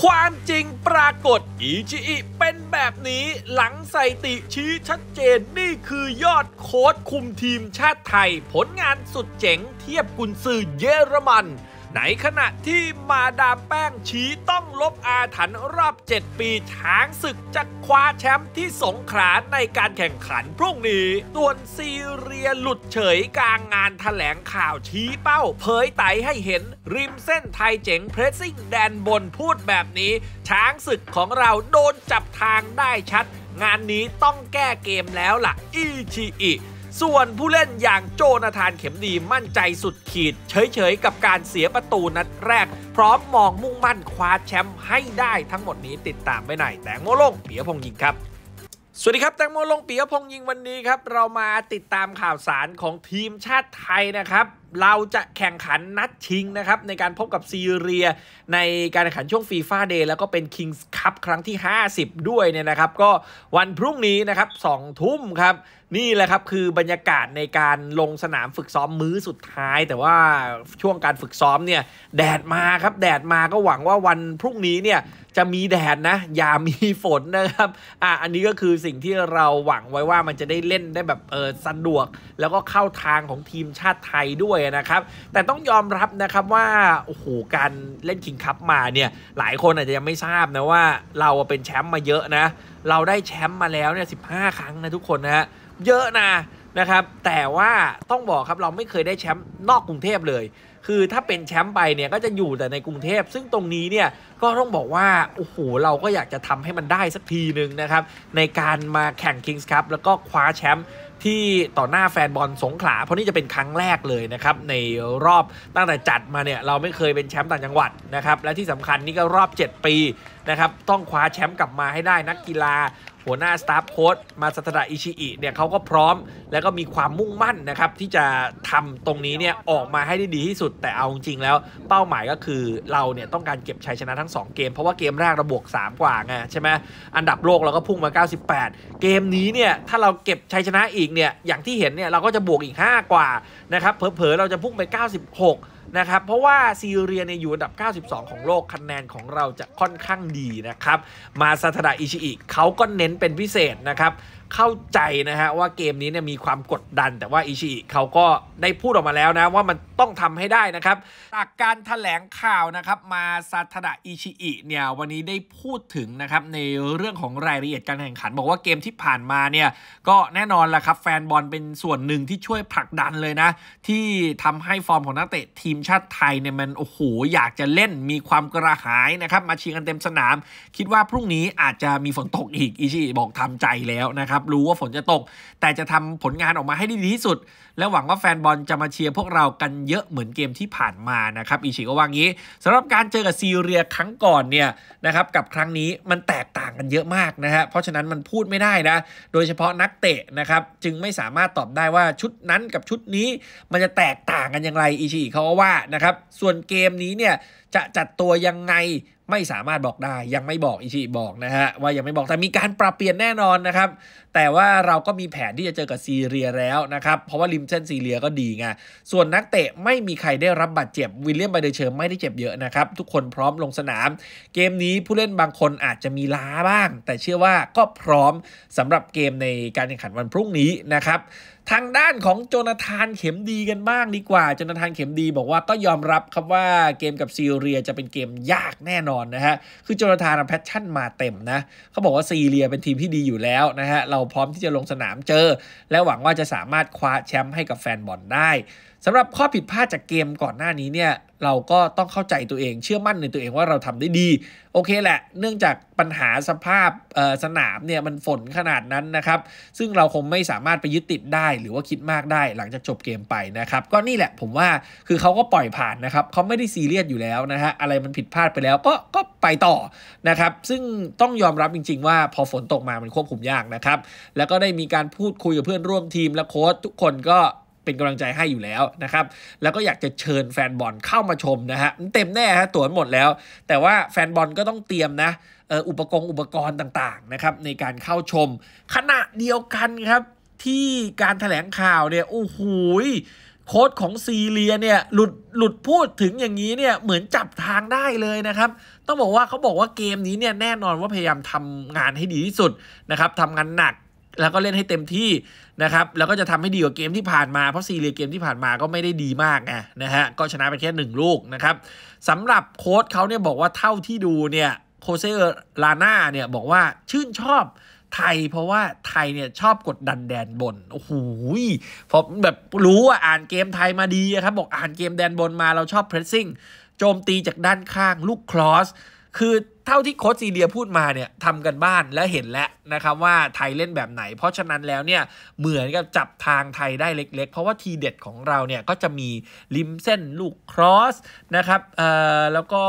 ความจริงปรากฏอีจิอิเป็นแบบนี้ หลังใส่ติชี้ชัดเจนนี่คือยอดโค้ดคุมทีมชาติไทย ผลงานสุดเจ๋งเทียบกุนซือเยอรมันในขณะที่มาดามแป้งชี้ต้องลบอาถรรพ์รอบ 7 ปีช้างศึกจะคว้าแชมป์ที่สงขลาในการแข่งขันพรุ่งนี้ต่วนซีเรียหลุดเฉยกลางงานถแถลงข่าวชี้เป้า เผยไตให้เห็น ริมเส้นไทยเจ๋งเพรสซิ่งแดนบนพูดแบบนี้ช้างศึกของเราโดนจับทางได้ชัด งานนี้ต้องแก้เกมแล้วละ่ะ อีชีอีส่วนผู้เล่นอย่างโจนาธานเข็มดีมั่นใจสุดขีดเฉยๆกับการเสียประตูนัดแรก พร้อมมองมุ่งมั่นคว้าแชมป์ให้ได้ทั้งหมดนี้ติดตามไปไหน แตงโมโลกเปียพงยิงครับสวัสดีครับแตงโมลงปียพงยิงวันนี้ครับเรามาติดตามข่าวสารของทีมชาติไทยนะครับ เราจะแข่งขันนัดชิงนะครับในการพบกับซีเรีย ในการแข่งขันช่วงฟีฟ่าเดย์แล้วก็เป็นคิงส์คัพครั้งที่ 50 ด้วยเนี่ยนะครับ ก็วันพรุ่งนี้นะครับ2ทุ่มครับนี่แหละครับคือบรรยากาศในการลงสนามฝึกซ้อมมื้อสุดท้าย แต่ว่าช่วงการฝึกซ้อมเนี่ยแดดมาครับ แดดมาก็หวังว่าวันพรุ่งนี้เนี่ยจะมีแดดนะอย่ามีฝนนะครับอ่ะอันนี้ก็คือสิ่งที่เราหวังไว้ว่ามันจะได้เล่นได้แบบเออสะดวก แล้วก็เข้าทางของทีมชาติไทยด้วยนะครับ แต่ต้องยอมรับนะครับว่าโอ้โหการเล่นคิงคัพมาเนี่ยหลายคนอาจจะยังไม่ทราบนะว่าเราเป็นแชมป์มาเยอะนะเราได้แชมป์มาแล้วเนี่ยสิครั้งนะทุกคนนะฮะเยอะนะนะครับแต่ว่าต้องบอกครับเราไม่เคยได้แชมป์นอกกรุงเทพเลย คือถ้าเป็นแชมป์ไปเนี่ยก็จะอยู่แต่ในกรุงเทพซึ่งตรงนี้เนี่ยก็ต้องบอกว่าโอ้โหเราก็อยากจะทำให้มันได้สักทีหนึ่งนะครับในการมาแข่ง Kings Cup แล้วก็คว้าแชมป์ที่ต่อหน้าแฟนบอลสงขลาเพราะนี่จะเป็นครั้งแรกเลยนะครับในรอบตั้งแต่จัดมาเนี่ยเราไม่เคยเป็นแชมป์ต่างจังหวัดนะครับและที่สำคัญนี่ก็รอบ 7 ปีนะครับต้องคว้าแชมป์กลับมาให้ได้นักกีฬาหัวหน้า สตาฟโค้ดมาสตระอิชิอิเนี่ยเขาก็พร้อมแล้วก็มีความมุ่งมั่นนะครับ ที่จะทำตรงนี้เนี่ย ออกมาให้ได้ดีที่สุดแต่เอาจริงแล้ว เป้าหมายก็คือเราเนี่ย ต้องการเก็บชัยชนะทั้ง 2 เกม เพราะว่าเกมแรกเราบวก 3 กว่าไงใช่ไหมอันดับโลกเราก็พุ่งมา 98 เกมนี้เนี่ย ถ้าเราเก็บชัยชนะอีกเนี่ย อย่างที่เห็นเนี่ยเราก็จะบวกอีก 5 กว่านะครับเผลอๆเราจะพุ่งไป 96นะครับ เพราะว่าซีเรียเนี่ยอยู่อันดับ 92 ของโลก คะแนนของเราจะค่อนข้างดีนะครับ มาซาตาดาอิชิอิเขาก็ เน้นเป็น พิเศษนะครับเข้าใจนะฮะว่าเกมนี้เนี่ยมีความกดดัน แต่ว่าอิชิเขาก็ได้พูดออกมาแล้วนะว่ามันต้องทำให้ได้นะครับ จากการถแถลงข่าวนะครับ มาซาทดะอิชิอิเนี่ย วันนี้ได้พูดถึงนะครับในเรื่องของรายละเอียดการแข่งขัน บอกว่าเกมที่ผ่านมาเนี่ยก็แน่นอนและครับแฟนบอลเป็นส่วนหนึ่งที่ช่วยผลักดันเลยนะ ที่ทำให้ฟอร์มของนักเตะทีมชาติไทยเนี่ยมันโอ้โหอยากจะเล่นมีความกระหายนะครับ มาชิงกันเต็มสนาม คิดว่าพรุ่งนี้อาจจะมีฝนตกอีกอิชิบอกทำใจแล้วนะครับรับรู้ว่าฝนจะตก แต่จะทำผลงานออกมาให้ดีที่สุด และหวังว่าแฟนบอลจะมาเชียร์พวกเรากันเยอะเหมือนเกมที่ผ่านมานะครับ อิชิก็ว่างี้ สำหรับการเจอกับซีเรียครั้งก่อนเนี่ยนะครับ กับครั้งนี้มันแตกต่างกันเยอะมากนะฮะ เพราะฉะนั้นมันพูดไม่ได้นะ โดยเฉพาะนักเตะนะครับ จึงไม่สามารถตอบได้ว่าชุดนั้นกับชุดนี้ มันจะแตกต่างกันอย่างไร อิชิเขาว่านะครับ ส่วนเกมนี้เนี่ยจะจัดตัวยังไงไม่สามารถบอกได้ยังไม่บอกอิชิบอกนะฮะว่ายังไม่บอกแต่มีการปรับเปลี่ยนแน่นอนนะครับ แต่ว่าเราก็มีแผนที่จะเจอกับซีเรียแล้วนะครับเพราะว่าริมเส้นซีเรียก็ดีไงส่วนนักเตะ ไม่มีใครได้รับบาดเจ็บ วิลเลียมไบเดเชอร์ไม่ได้เจ็บเยอะนะครับ ทุกคนพร้อมลงสนาม เกมนี้ผู้เล่นบางคนอาจจะมีล้าบ้าง แต่เชื่อว่าก็พร้อมสำหรับเกมในการแข่งขันวันพรุ่งนี้นะครับทางด้านของโจนาธานเข็มดีกันบ้างดีกว่า โจนาธานเข็มดีบอกว่าก็ยอมรับครับว่าเกมกับซีเรียจะเป็นเกมยากแน่นอนนะฮะ คือโจนาธานแพชชั่นมาเต็มนะเขาบอกว่าซีเรียเป็นทีมที่ดีอยู่แล้วนะฮะเราพร้อมที่จะลงสนามเจอ และหวังว่าจะสามารถคว้าแชมป์ให้กับแฟนบอลได้สำหรับข้อผิดพลาดจากเกมก่อนหน้านี้เนี่ยเราก็ต้องเข้าใจตัวเองเชื่อมั่นในตัวเองว่าเราทำได้ดี โอเคแหละเนื่องจากปัญหาสภาพสนามเนี่ยมันฝนขนาดนั้นนะครับซึ่งเราคงไม่สามารถไปยึดติดได้หรือว่าคิดมากได้หลังจากจบเกมไปนะครับ ก็นี่แหละผมว่าคือเขาก็ปล่อยผ่านนะครับเขาไม่ได้ซีเรียสอยู่แล้วนะฮะอะไรมันผิดพลาดไปแล้วก็ก็ไปต่อนะครับ ซึ่งต้องยอมรับจริง ๆ ว่า พอฝนตกมามันควบคุมยากนะครับแล้วก็ได้มีการพูดคุยกับเพื่อนร่วมทีมและโค้ชทุกคนก็เป็นกำลังใจให้อยู่แล้วนะครับ แล้วก็อยากจะเชิญแฟนบอลเข้ามาชมนะฮะ เต็มแน่ฮะตั๋วหมดแล้ว แต่ว่าแฟนบอลก็ต้องเตรียมนะ อุปกรณ์อุปกรณ์ต่างๆนะครับในการเข้าชม ขณะเดียวกันครับที่การถแถลงข่าวเนี่ยโอ้โหโค้ดของซีเรียเนี่ยหลุดหลุดพูดถึงอย่างนี้เนี่ยเหมือนจับทางได้เลยนะครับ ต้องบอกว่าเขาบอกว่าเกมนี้เนี่ย แน่นอนว่าพยายามทำงานให้ดีที่สุดนะครับทำงานหนักแล้วก็เล่นให้เต็มที่นะครับแล้วก็จะทำให้ดีกว่าเกมที่ผ่านมา เพราะซีเรียเกมที่ผ่านมาก็ไม่ได้ดีมากไงนะฮะ ก็ชนะไปแค่ 1 ลูกนะครับสำหรับโค้ชเขาเนี่ยบอกว่าเท่าที่ดูเนี่ยโคเซลาน่าเนี่ยบอกว่าชื่นชอบไทยเพราะว่าไทยเนี่ยชอบกดดันแดนบน โอ้โหพอแบบรู้ว่าอ่านเกมไทยมาดีครับ บอกอ่านเกมแดนบนมาเราชอบเพรสซิ่งโจมตีจากด้านข้างลูกคลอส คือเท่าที่โค้ชซีเดียพูดมาเนี่ยทำกันบ้านและเห็นแล้วนะครับว่าไทยเล่นแบบไหน เพราะฉะนั้นแล้วเนี่ยเหมือนกับจับทางไทยได้เล็ก ๆ เพราะว่าทีเด็ดของเราเนี่ยก็จะมีริมเส้นลูกครอสนะครับเอ่อแล้วก็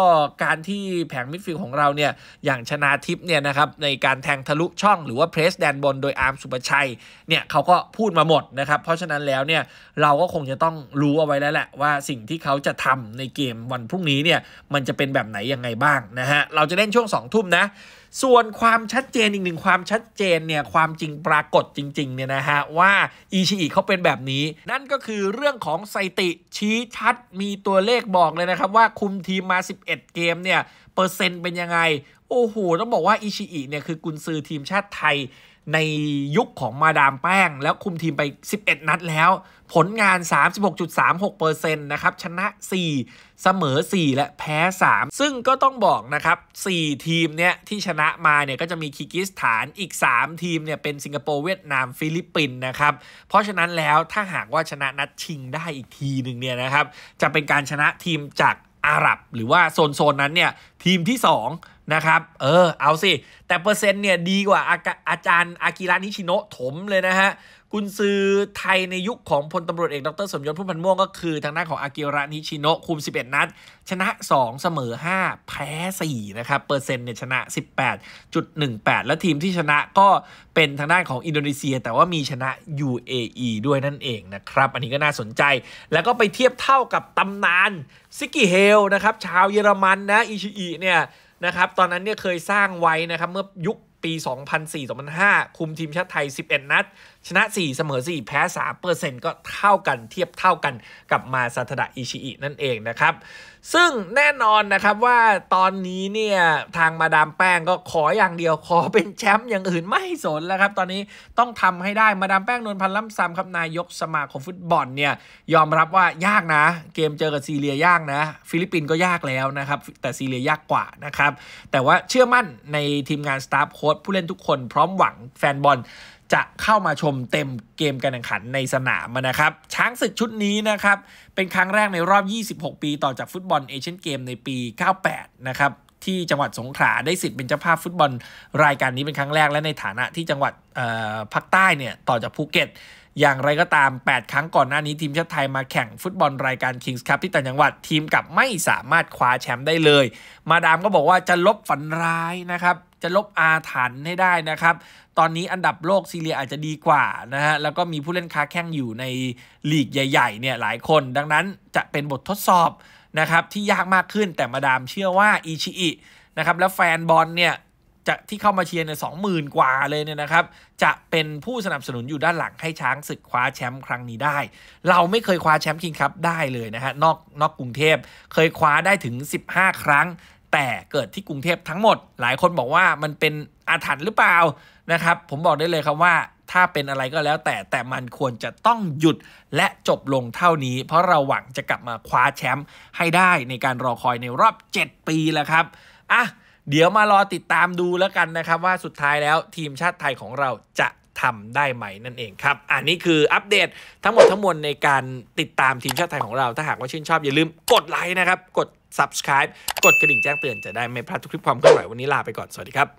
การที่แผงมิดฟิลด์ของเราเนี่ยอย่างชนาทิพย์เนี่ยนะครับในการแทงทะลุช่อง หรือว่าเพรสแดนบนโดยอาร์มสุประชัยเนี่ยเขาก็พูดมาหมดนะครับเพราะฉะนั้นแล้วเนี่ยเราก็คงจะต้องรู้เอาไว้แล้วแหละว่าสิ่งที่เขาจะทำในเกมวันพรุ่งนี้เนี่ยมันจะเป็นแบบไหนยังไงบ้างนะฮะเราจะได้่นช่วง2องทุ่มนะ ส่วนความชัดเจนอีกหนึ่งความชัดเจนเนี่ยความจริงปรากฏจริง ๆ เนี่ย นะฮะ ว่าอีชีอีเขาเป็นแบบนี้ นั่นก็คือเรื่องของสติชี้ชัดมีตัวเลขบอกเลย นะครับ ว่าคุมทีม มา 11 เกม เนี่ย เปอร์เซ็นต์ เป็น ยังไง โอ้โห ต้อง บอก ว่าอีชีอีเนี่ยคือกุนซือทีมชาติไทยในยุคของมาดามแป้ง แล้วคุมทีมไป 11 นัดแล้ว ผลงาน 36.36%นะครับ ชนะ 4 เสมอ 4 และแพ้ 3 ซึ่งก็ต้องบอกนะครับ 4 ทีมเนี่ยที่ชนะมาเนี่ยก็จะมีคิกิสถานอีก 3 ทีมเนี่ยเป็นสิงคโปร์เวียดนามฟิลิปปินส์นะครับเพราะฉะนั้นแล้วถ้าหากว่าชนะนัดชิงได้อีกทีหนึ่งเนี่ยนะครับจะเป็นการชนะทีมจากอาหรับ หรือว่า โซนโซนนั้น เนี่ย ทีมที่ 2 นะครับ เออ เอาสิ แต่เปอร์เซ็นต์ เนี่ย ดีกว่า อาอาจารย์ อากิระนิชิโนะถมเลยนะฮะกุนซือไทยในยุคของพลตำรวจเอกดรสมยศพุ่มพันม่วงก็คือทางด้านของอากิระนิชิโนะคุม 11 นัด ชนะ 2 เสมอ 5 แพ้ 4 นะครับ เปอร์เซ็นต์เนี่ยชนะ 18.18 และทีมที่ชนะก็เป็นทางด้านของอินโดนีเซีย แต่ว่ามีชนะ UAE ด้วยนั่นเองนะครับ อันนี้ก็น่าสนใจแล้วก็ไปเทียบเท่ากับตำนานซิกิเฮลนะครับ ชาวเยอรมัน นะ อิชิอิเนี่ยนะครับตอนนั้นเนี่ยเคยสร้างไว้นะครับเมื่อยุคปี 2004-2005คุมทีมชาติไทย 11 นัดชนะ4เสมอ 4 แพ้3เปอร์เซ็นต์ก็เท่ากันเทียบเท่ากันกับมาซาทดะอิชิอินั่นเองนะครับซึ่งแน่นอนนะครับว่าตอนนี้เนี่ยทางมาดามแป้งก็ขออย่างเดียวขอเป็นแชมป์อย่างอื่นไม่สนแล้วครับตอนนี้ต้องทำให้ได้มาดามแป้งนวลพันธ์ล้ำซ้ำครับนายกสมาคมฟุตบอลเนี่ยยอมรับว่ายากนะ เกมเจอกับซีเรียยากนะ ฟิลิปปินส์ก็ยากแล้วนะครับ แต่ซีเรียยากกว่านะครับแต่ว่าเชื่อมั่นในทีมงานสตาฟโค้ชผู้เล่นทุกคนพร้อมหวังแฟนบอลจะเข้ามาชมเต็มเกมการแข่งขันในสนามนะครับช้างศึกชุดนี้นะครับเป็นครั้งแรกในรอบ 26 ปี ต่อจากฟุตบอลเอเชียนเกมในปี 98 นะครับที่จังหวัดสงขลาได้สิทธิ์เป็นเจ้าภาพฟุตบอลรายการนี้เป็นครั้งแรก และในฐานะที่จังหวัดภาคใต้เนี่ยต่อจากภูเก็ตอย่างไรก็ตาม 8 ครั้งก่อนหน้านี้ทีมชาติไทยมาแข่งฟุตบอลรายการคิงส์ครับที่ต่างจังหวัด ทีมกับไม่สามารถคว้าแชมป์ได้เลย มาดามก็บอกว่าจะลบฝันร้ายนะครับ จะลบอาถรรพ์ให้ได้นะครับ ตอนนี้อันดับโลกซีเรียอาจจะดีกว่านะฮะ แล้วก็มีผู้เล่นค้าแข่งอยู่ในลีกใหญ่ๆ เนี่ยหลายคน ดังนั้นจะเป็นบททดสอบนะครับที่ยากมากขึ้น แต่มาดามเชื่อว่าอิชิอินะครับและแฟนบอลเนี่ยจะที่เข้ามาเชียร์เนี่ยสองหมื่นกว่าเลยเนี่ยนะครับ จะเป็นผู้สนับสนุนอยู่ด้านหลังให้ช้างศึกคว้าแชมป์ครั้งนี้ได้ เราไม่เคยคว้าแชมป์คิงคัพได้เลยนะฮะนอกนอกกรุงเทพเคยคว้าได้ถึง 15 ครั้ง แต่เกิดที่กรุงเทพทั้งหมดหลายคนบอกว่า มันเป็นอาถรรพ์หรือเปล่านะครับ ผมบอกได้เลยครับว่าถ้าเป็นอะไรก็แล้ว แต่แต่มันควรจะต้องหยุดและจบลงเท่านี้ เพราะเราหวังจะกลับมาคว้าแชมป์ให้ได้ในการรอคอยในรอบ 7 ปีแล้วครับอ่ะเดี๋ยวมารอติดตามดูแล้วกันนะครับว่าสุดท้ายแล้วทีมชาติไทยของเราจะทำได้ไหมนั่นเองครับอันนี้คืออัปเดตทั้งหมดทั้งมวลในการติดตามทีมชาติไทยของเราถ้าหากว่าชื่นชอบอย่าลืมกดไลค์นะครับ กด subscribe กดกระดิ่งแจ้งเตือนจะได้ไม่พลาดทุกคลิปความเคลื่อนไหววันนี้ลาไปก่อนสวัสดีครับ